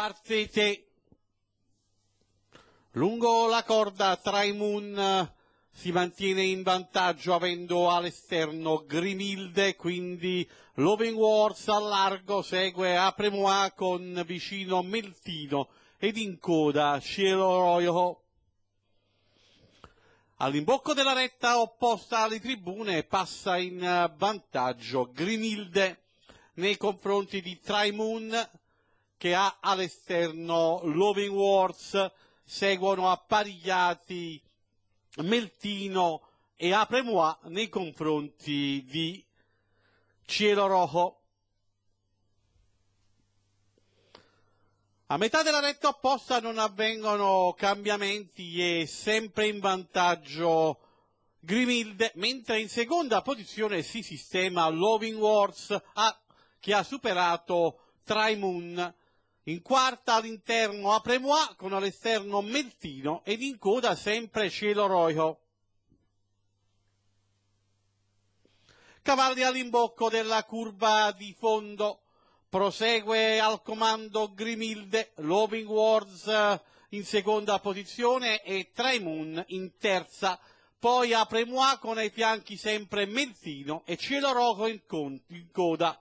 partite. Lungo la corda Traimun si mantiene in vantaggio avendo all'esterno Grimilde, quindi Loving Wars a largo segue Apremois con vicino Meltino ed in coda Cielo Royo. All'imbocco della retta opposta alle tribune passa in vantaggio Grimilde nei confronti di Traimun, che ha all'esterno Loving Wars, seguono apparigliati Meltino e Apremois nei confronti di Cielo Rojo. A metà della retta opposta non avvengono cambiamenti e sempre in vantaggio Grimilde, mentre in seconda posizione si sistema Loving Wars a, ah, che ha superato Trymoon in quarta all'interno Apremois con all'esterno Meltino ed in coda sempre Cielo Roico. Cavalli all'imbocco della curva di fondo, prosegue al comando Grimilde, Loving Wars in seconda posizione e Traimun in terza, poi Apremois con ai fianchi sempre Meltino e Cielo Roico in, in coda.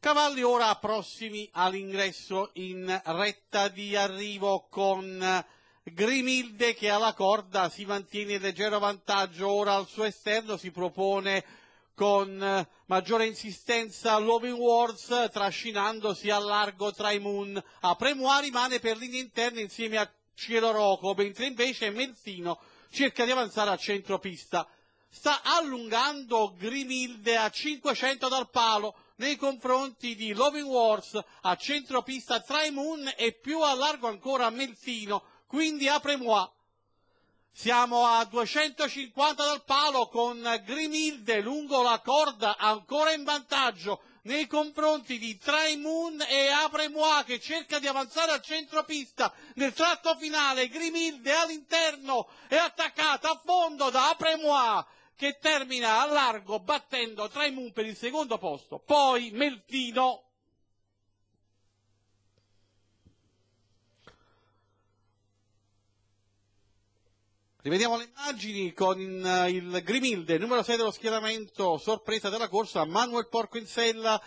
Cavalli ora prossimi all'ingresso in retta di arrivo con Grimilde che alla corda si mantiene in leggero vantaggio, ora al suo esterno si propone con maggiore insistenza Loving Wars trascinandosi a largo tra i Moon. A Premois rimane per linea interna insieme a Cielo Rocco, mentre invece Merzino cerca di avanzare a centropista. Sta allungando Grimilde a 500 dal palo, nei confronti di Loving Wars a centropista Traimoon e più a largo ancora a Melzino, quindi a Premois. Siamo a 250 dal palo con Grimilde lungo la corda ancora in vantaggio nei confronti di Traimoon e Apremois che cerca di avanzare al centropista nel tratto finale. Grimilde all'interno è attaccata a fondo da Apremois che termina a largo battendo Traimun per il secondo posto, poi Meltino. Rivediamo le immagini con eh, il Grimilde, numero 6 dello schieramento, sorpresa della corsa, Manuel Porco in sella,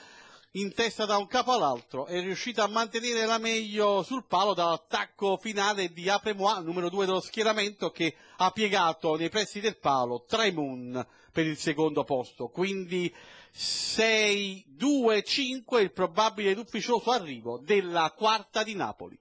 in testa da un capo all'altro, è riuscito a mantenere la meglio sul palo dall'attacco finale di Apremois, numero 2 dello schieramento, che ha piegato nei pressi del palo Tremun per il secondo posto. Quindi 6-2-5 il probabile ed ufficioso arrivo della quarta di Napoli.